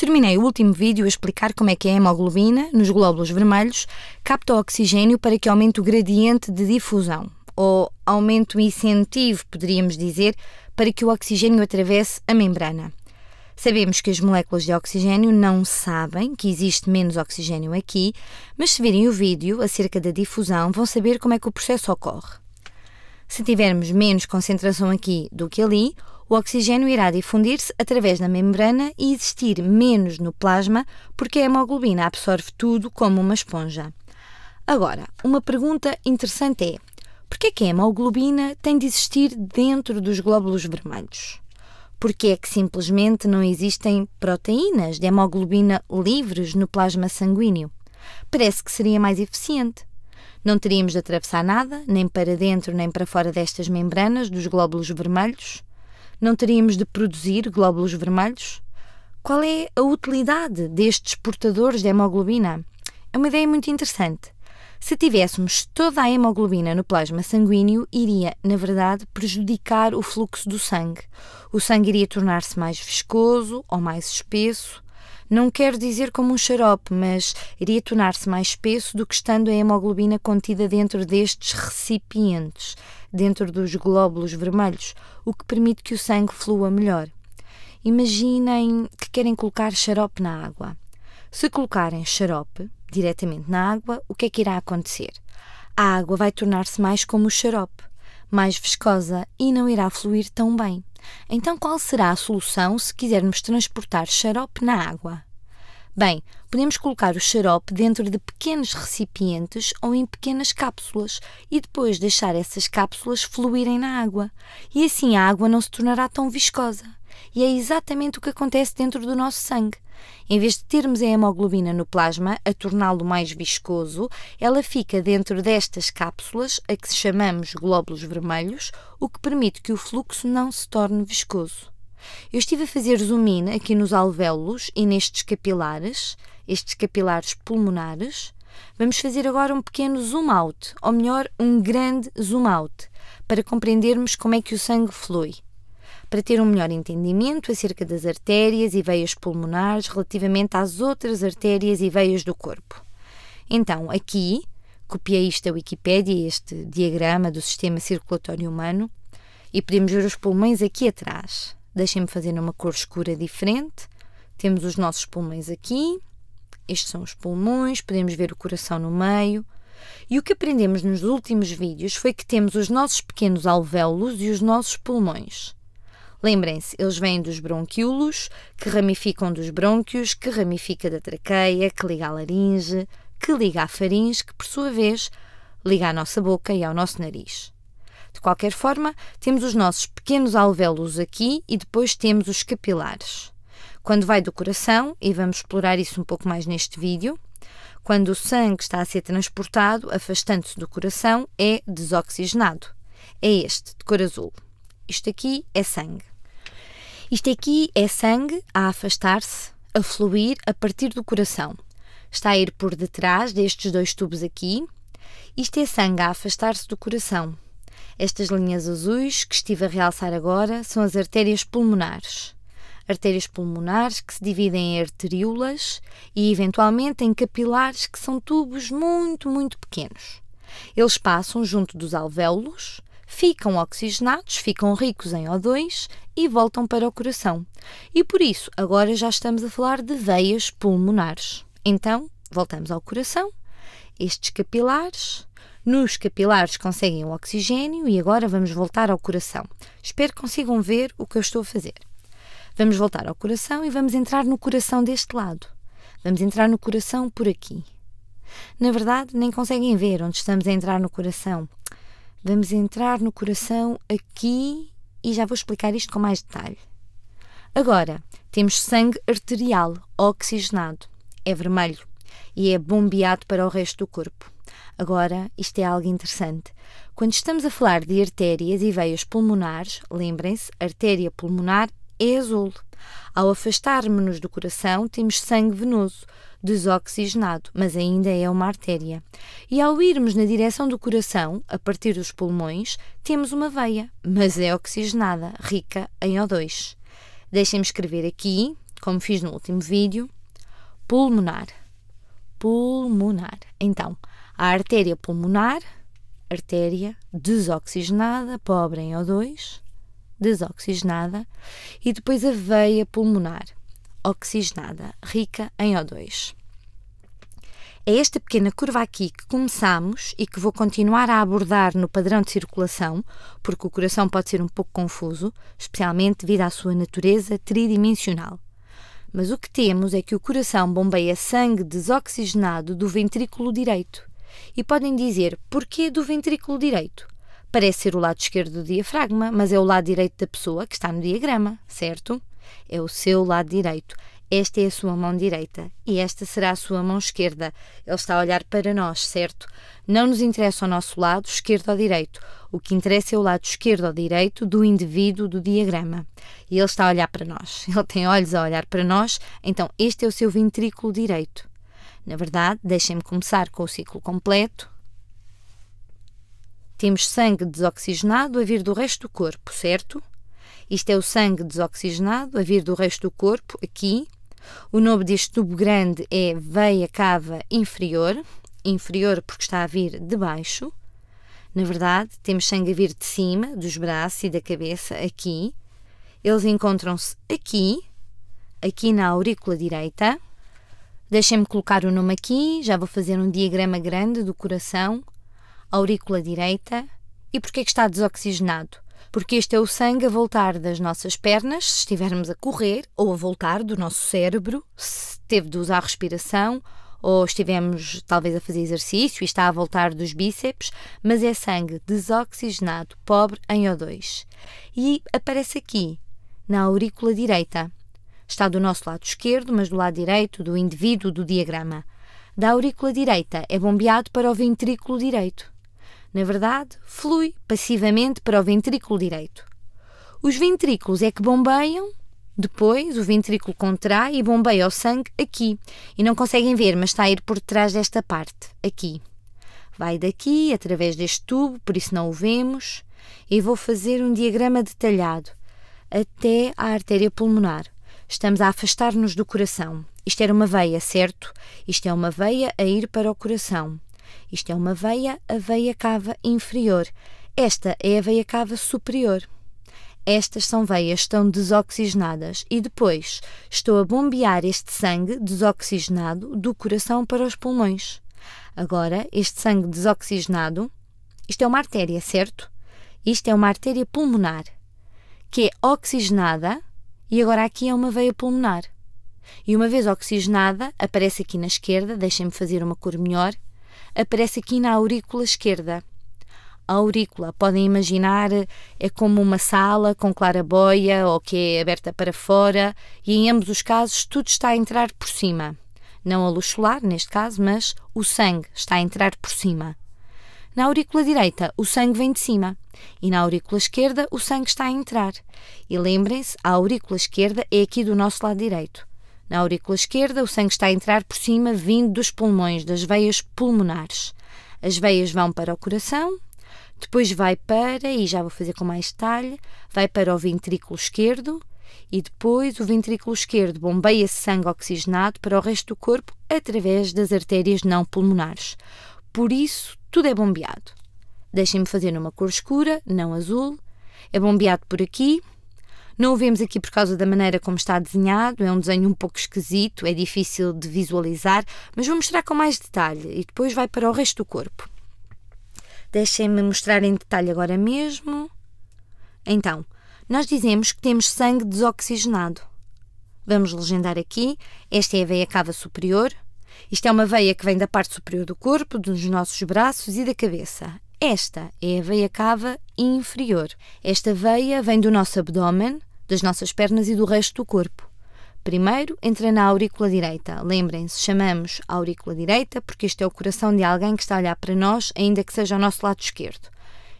Terminei o último vídeo a explicar como é que é a hemoglobina, nos glóbulos vermelhos, capta o oxigênio para que aumente o gradiente de difusão, ou aumente o incentivo, poderíamos dizer, para que o oxigênio atravesse a membrana. Sabemos que as moléculas de oxigênio não sabem que existe menos oxigênio aqui, mas se virem o vídeo acerca da difusão, vão saber como é que o processo ocorre. Se tivermos menos concentração aqui do que ali, o oxigênio irá difundir-se através da membrana e existir menos no plasma, porque a hemoglobina absorve tudo como uma esponja. Agora, uma pergunta interessante é: por que é a hemoglobina tem de existir dentro dos glóbulos vermelhos? Porque é que simplesmente não existem proteínas de hemoglobina livres no plasma sanguíneo? Parece que seria mais eficiente. Não teríamos de atravessar nada, nem para dentro nem para fora destas membranas dos glóbulos vermelhos. Não teríamos de produzir glóbulos vermelhos? Qual é a utilidade destes portadores de hemoglobina? É uma ideia muito interessante. Se tivéssemos toda a hemoglobina no plasma sanguíneo, iria, na verdade, prejudicar o fluxo do sangue. O sangue iria tornar-se mais viscoso ou mais espesso. Não quero dizer como um xarope, mas iria tornar-se mais espesso do que estando a hemoglobina contida dentro destes recipientes dentro dos glóbulos vermelhos, o que permite que o sangue flua melhor. Imaginem que querem colocar xarope na água. Se colocarem xarope diretamente na água, o que é que irá acontecer? A água vai tornar-se mais como o xarope, mais viscosa e não irá fluir tão bem. Então, qual será a solução se quisermos transportar xarope na água? Bem, podemos colocar o xarope dentro de pequenos recipientes ou em pequenas cápsulas e depois deixar essas cápsulas fluírem na água. E assim a água não se tornará tão viscosa. E é exatamente o que acontece dentro do nosso sangue. Em vez de termos a hemoglobina no plasma a torná-lo mais viscoso, ela fica dentro destas cápsulas, a que chamamos glóbulos vermelhos, o que permite que o fluxo não se torne viscoso. Eu estive a fazer zoom in aqui nos alvéolos e nestes capilares, estes capilares pulmonares. Vamos fazer agora um pequeno zoom out, ou melhor, um grande zoom out, para compreendermos como é que o sangue flui. Para ter um melhor entendimento acerca das artérias e veias pulmonares relativamente às outras artérias e veias do corpo. Então, aqui, copiei isto da Wikipédia, este diagrama do sistema circulatório humano, e podemos ver os pulmões aqui atrás. Deixem-me fazer numa cor escura diferente. Temos os nossos pulmões aqui. Estes são os pulmões, podemos ver o coração no meio. E o que aprendemos nos últimos vídeos foi que temos os nossos pequenos alvéolos e os nossos pulmões. Lembrem-se, eles vêm dos bronquíolos, que ramificam dos brônquios, que ramifica da traqueia, que liga a laringe, que liga a faringe, que por sua vez liga à nossa boca e ao nosso nariz. De qualquer forma, temos os nossos pequenos alvéolos aqui e depois temos os capilares. Quando vai do coração, e vamos explorar isso um pouco mais neste vídeo, quando o sangue está a ser transportado, afastando-se do coração, é desoxigenado. É este, de cor azul. Isto aqui é sangue. Isto aqui é sangue a afastar-se, a fluir a partir do coração. Está a ir por detrás destes dois tubos aqui. Isto é sangue a afastar-se do coração. Estas linhas azuis que estive a realçar agora são as artérias pulmonares. Artérias pulmonares que se dividem em arteríolas e, eventualmente, em capilares que são tubos muito, muito pequenos. Eles passam junto dos alvéolos, ficam oxigenados, ficam ricos em O2 e voltam para o coração. E por isso, agora já estamos a falar de veias pulmonares. Então, voltamos ao coração. Estes capilares nos capilares conseguem o oxigênio e agora vamos voltar ao coração. Espero que consigam ver o que eu estou a fazer. Vamos voltar ao coração e vamos entrar no coração deste lado. Vamos entrar no coração por aqui. Na verdade, nem conseguem ver onde estamos a entrar no coração. Vamos entrar no coração aqui e já vou explicar isto com mais detalhe. Agora, temos sangue arterial oxigenado. É vermelho e é bombeado para o resto do corpo. Agora, isto é algo interessante. Quando estamos a falar de artérias e veias pulmonares, lembrem-se, artéria pulmonar é azul. Ao afastarmos-nos do coração, temos sangue venoso, desoxigenado, mas ainda é uma artéria. E ao irmos na direção do coração, a partir dos pulmões, temos uma veia, mas é oxigenada, rica em O2. Deixem-me escrever aqui, como fiz no último vídeo, pulmonar. Pulmonar. Então, a artéria pulmonar, artéria desoxigenada, pobre em O2, desoxigenada, e depois a veia pulmonar, oxigenada, rica em O2. É esta pequena curva aqui que começamos e que vou continuar a abordar no padrão de circulação, porque o coração pode ser um pouco confuso, especialmente devido à sua natureza tridimensional. Mas o que temos é que o coração bombeia sangue desoxigenado do ventrículo direito e podem dizer porquê do ventrículo direito. Parece ser o lado esquerdo do diafragma, mas é o lado direito da pessoa que está no diagrama, certo? É o seu lado direito. Esta é a sua mão direita e esta será a sua mão esquerda. Ele está a olhar para nós, certo? Não nos interessa o nosso lado, esquerdo ou direito. O que interessa é o lado esquerdo ou direito do indivíduo do diagrama. E ele está a olhar para nós. Ele tem olhos a olhar para nós, então este é o seu ventrículo direito. Na verdade, deixem-me começar com o ciclo completo. Temos sangue desoxigenado a vir do resto do corpo, certo? Isto é o sangue desoxigenado a vir do resto do corpo, aqui. O nome deste tubo grande é veia cava inferior, inferior porque está a vir de baixo. Na verdade, temos sangue a vir de cima, dos braços e da cabeça, aqui. Eles encontram-se aqui, aqui na aurícula direita. Deixem-me colocar o nome aqui, já vou fazer um diagrama grande do coração, aurícula direita. E porquê que está desoxigenado? Porque este é o sangue a voltar das nossas pernas, se estivermos a correr, ou a voltar do nosso cérebro, se teve de usar respiração, ou estivemos talvez a fazer exercício e está a voltar dos bíceps, mas é sangue desoxigenado, pobre em O2. E aparece aqui, na aurícula direita. Está do nosso lado esquerdo, mas do lado direito do indivíduo do diagrama. Da aurícula direita é bombeado para o ventrículo direito. Na verdade, flui passivamente para o ventrículo direito. Os ventrículos é que bombeiam, depois o ventrículo contrai e bombeia o sangue aqui. E não conseguem ver, mas está a ir por trás desta parte, aqui. Vai daqui, através deste tubo, por isso não o vemos, e vou fazer um diagrama detalhado até à artéria pulmonar. Estamos a afastar-nos do coração. Isto era uma veia, certo? Isto é uma veia a ir para o coração. Isto é uma veia, a veia cava inferior. Esta é a veia cava superior. Estas são veias estão desoxigenadas e depois estou a bombear este sangue desoxigenado do coração para os pulmões. Agora, este sangue desoxigenado, isto é uma artéria, certo? Isto é uma artéria pulmonar que é oxigenada e agora aqui é uma veia pulmonar. E uma vez oxigenada, aparece aqui na esquerda, deixem-me fazer uma cor melhor, aparece aqui na aurícula esquerda. A aurícula, podem imaginar, é como uma sala com clarabóia ou que é aberta para fora e em ambos os casos tudo está a entrar por cima. Não a luz solar, neste caso, mas o sangue está a entrar por cima. Na aurícula direita, o sangue vem de cima e na aurícula esquerda, o sangue está a entrar. E lembrem-se, a aurícula esquerda é aqui do nosso lado direito. Na aurícula esquerda, o sangue está a entrar por cima, vindo dos pulmões, das veias pulmonares. As veias vão para o coração, depois vai para, e já vou fazer com mais detalhe, vai para o ventrículo esquerdo e depois o ventrículo esquerdo bombeia sangue oxigenado para o resto do corpo através das artérias não pulmonares. Por isso, tudo é bombeado. Deixem-me fazer numa cor escura, não azul. É bombeado por aqui. Não o vemos aqui por causa da maneira como está desenhado, é um desenho um pouco esquisito, é difícil de visualizar, mas vou mostrar com mais detalhe e depois vai para o resto do corpo. Deixem-me mostrar em detalhe agora mesmo. Então, nós dizemos que temos sangue desoxigenado. Vamos legendar aqui. Esta é a veia cava superior, isto é uma veia que vem da parte superior do corpo, dos nossos braços e da cabeça. Esta é a veia cava inferior. Esta veia vem do nosso abdômen, das nossas pernas e do resto do corpo. Primeiro entra na aurícula direita. Lembrem-se, chamamos aurícula direita porque este é o coração de alguém que está a olhar para nós, ainda que seja ao nosso lado esquerdo.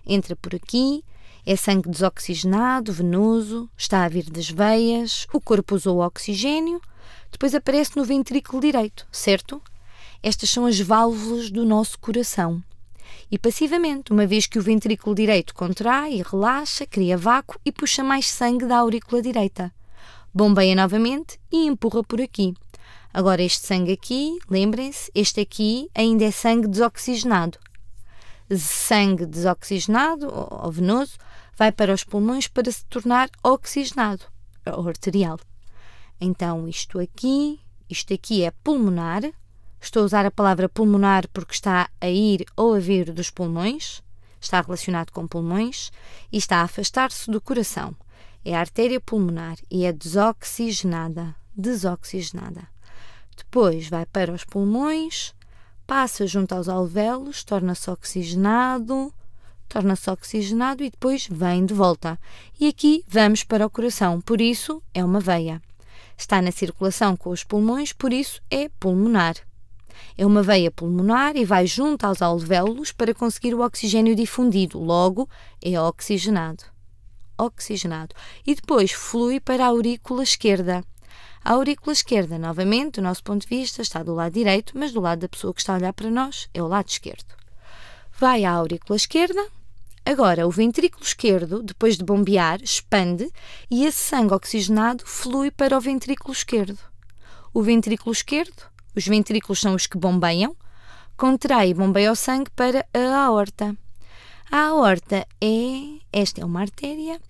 Entra por aqui, é sangue desoxigenado, venoso, está a vir das veias, o corpo usou o oxigênio depois aparece no ventrículo direito, certo? Estas são as válvulas do nosso coração. E passivamente, uma vez que o ventrículo direito contrai e relaxa, cria vácuo e puxa mais sangue da aurícula direita. Bombeia novamente e empurra por aqui. Agora, este sangue aqui, lembrem-se, este aqui ainda é sangue desoxigenado. Sangue desoxigenado ou venoso vai para os pulmões para se tornar oxigenado, arterial. Então, isto aqui, isto aqui é pulmonar. Estou a usar a palavra pulmonar porque está a ir ou a vir dos pulmões, está relacionado com pulmões e está a afastar-se do coração. É a artéria pulmonar e é desoxigenada. Desoxigenada. Depois vai para os pulmões, passa junto aos alvéolos, torna-se oxigenado, torna-se oxigenado e depois vem de volta. E aqui vamos para o coração, por isso é uma veia. Está na circulação com os pulmões, por isso é pulmonar. É uma veia pulmonar e vai junto aos alvéolos para conseguir o oxigênio difundido, logo é oxigenado. Oxigenado. E depois flui para a aurícula esquerda. A aurícula esquerda, novamente, do nosso ponto de vista, está do lado direito, mas do lado da pessoa que está a olhar para nós é o lado esquerdo. Vai à aurícula esquerda, Agora, o ventrículo esquerdo, depois de bombear, expande e esse sangue oxigenado flui para o ventrículo esquerdo. O ventrículo esquerdo, os ventrículos são os que bombeiam, contrai e bombeia o sangue para a aorta. A aorta é. Esta é uma artéria.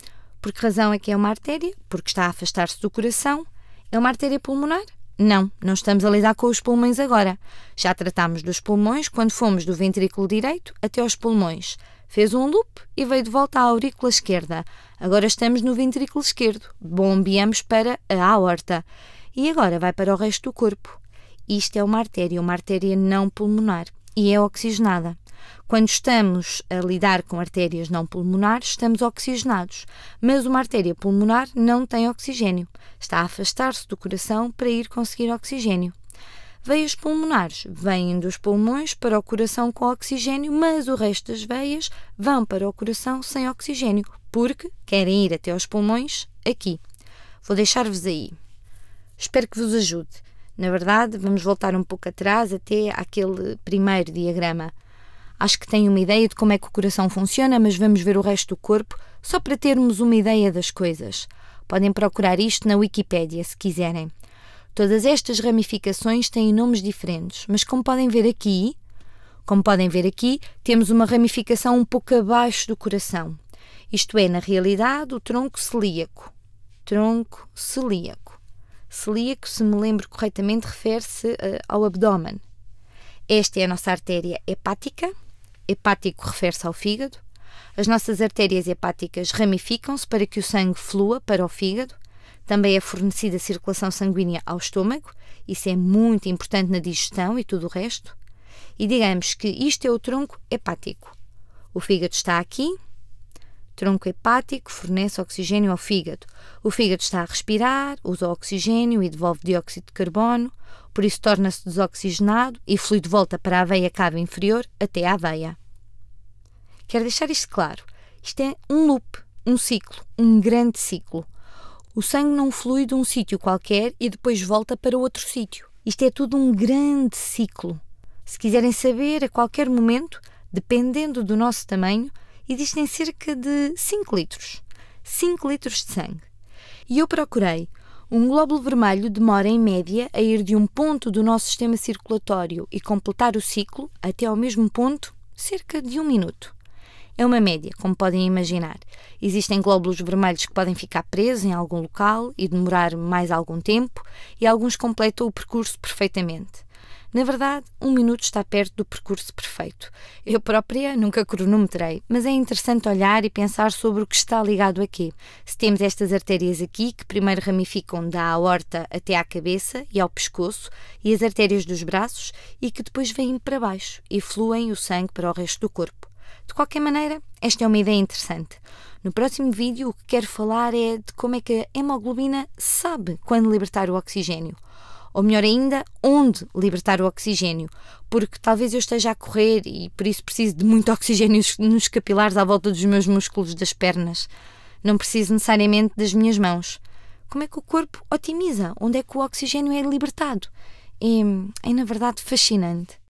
Por que razão é que é uma artéria? Porque está a afastar-se do coração. É uma artéria pulmonar? Não, não estamos a lidar com os pulmões agora. Já tratámos dos pulmões quando fomos do ventrículo direito até aos pulmões. Fez um loop e veio de volta à aurícula esquerda. Agora estamos no ventrículo esquerdo. Bombeamos para a aorta. E agora vai para o resto do corpo. Isto é uma artéria, uma artéria não pulmonar e é oxigenada. Quando estamos a lidar com artérias não pulmonares, estamos oxigenados, mas uma artéria pulmonar não tem oxigênio. Está a afastar-se do coração para ir conseguir oxigênio. Veias pulmonares vêm dos pulmões para o coração com oxigênio, mas o resto das veias vão para o coração sem oxigênio, porque querem ir até aos pulmões aqui. Vou deixar-vos aí. Espero que vos ajude. Na verdade, vamos voltar um pouco atrás até aquele primeiro diagrama. Acho que tenho uma ideia de como é que o coração funciona, mas vamos ver o resto do corpo só para termos uma ideia das coisas. Podem procurar isto na Wikipédia se quiserem. Todas estas ramificações têm nomes diferentes, mas como podem ver aqui, como podem ver aqui, temos uma ramificação um pouco abaixo do coração. Isto é, na realidade, o tronco celíaco. Tronco celíaco. Celíaco, se me lembro corretamente, refere-se uh, ao abdômen. Esta é a nossa artéria hepática. Hepático refere-se ao fígado. As nossas artérias hepáticas ramificam-se para que o sangue flua para o fígado também é fornecida circulação sanguínea ao estômago, isso é muito importante na digestão e tudo o resto. E digamos que isto é o tronco hepático. O fígado está aqui, tronco hepático fornece oxigênio ao fígado. O fígado está a respirar, usa oxigênio e devolve dióxido de carbono, por isso torna-se desoxigenado e flui de volta para a veia cava inferior até à veia. Quero deixar isto claro. Isto é um loop, um ciclo, um grande ciclo. O sangue não flui de um sítio qualquer e depois volta para outro sítio. Isto é tudo um grande ciclo. Se quiserem saber, a qualquer momento, dependendo do nosso tamanho, existem cerca de 5 litros. 5 litros de sangue. E eu procurei. Um glóbulo vermelho demora, em média, a ir de um ponto do nosso sistema circulatório e completar o ciclo até ao mesmo ponto cerca de um minuto. É uma média, como podem imaginar. Existem glóbulos vermelhos que podem ficar presos em algum local e demorar mais algum tempo, e alguns completam o percurso perfeitamente. Na verdade, um minuto está perto do percurso perfeito. Eu própria nunca cronometrei, mas é interessante olhar e pensar sobre o que está ligado aqui. Se temos estas artérias aqui, que primeiro ramificam da aorta até à cabeça e ao pescoço, e as artérias dos braços, e que depois vêm para baixo e fluem o sangue para o resto do corpo. De qualquer maneira, esta é uma ideia interessante. No próximo vídeo, o que quero falar é de como é que a hemoglobina sabe quando libertar o oxigênio. Ou melhor ainda, onde libertar o oxigênio. Porque talvez eu esteja a correr e por isso preciso de muito oxigênio nos capilares à volta dos meus músculos das pernas. Não preciso necessariamente das minhas mãos. Como é que o corpo otimiza? Onde é que o oxigênio é libertado? É, é na verdade fascinante.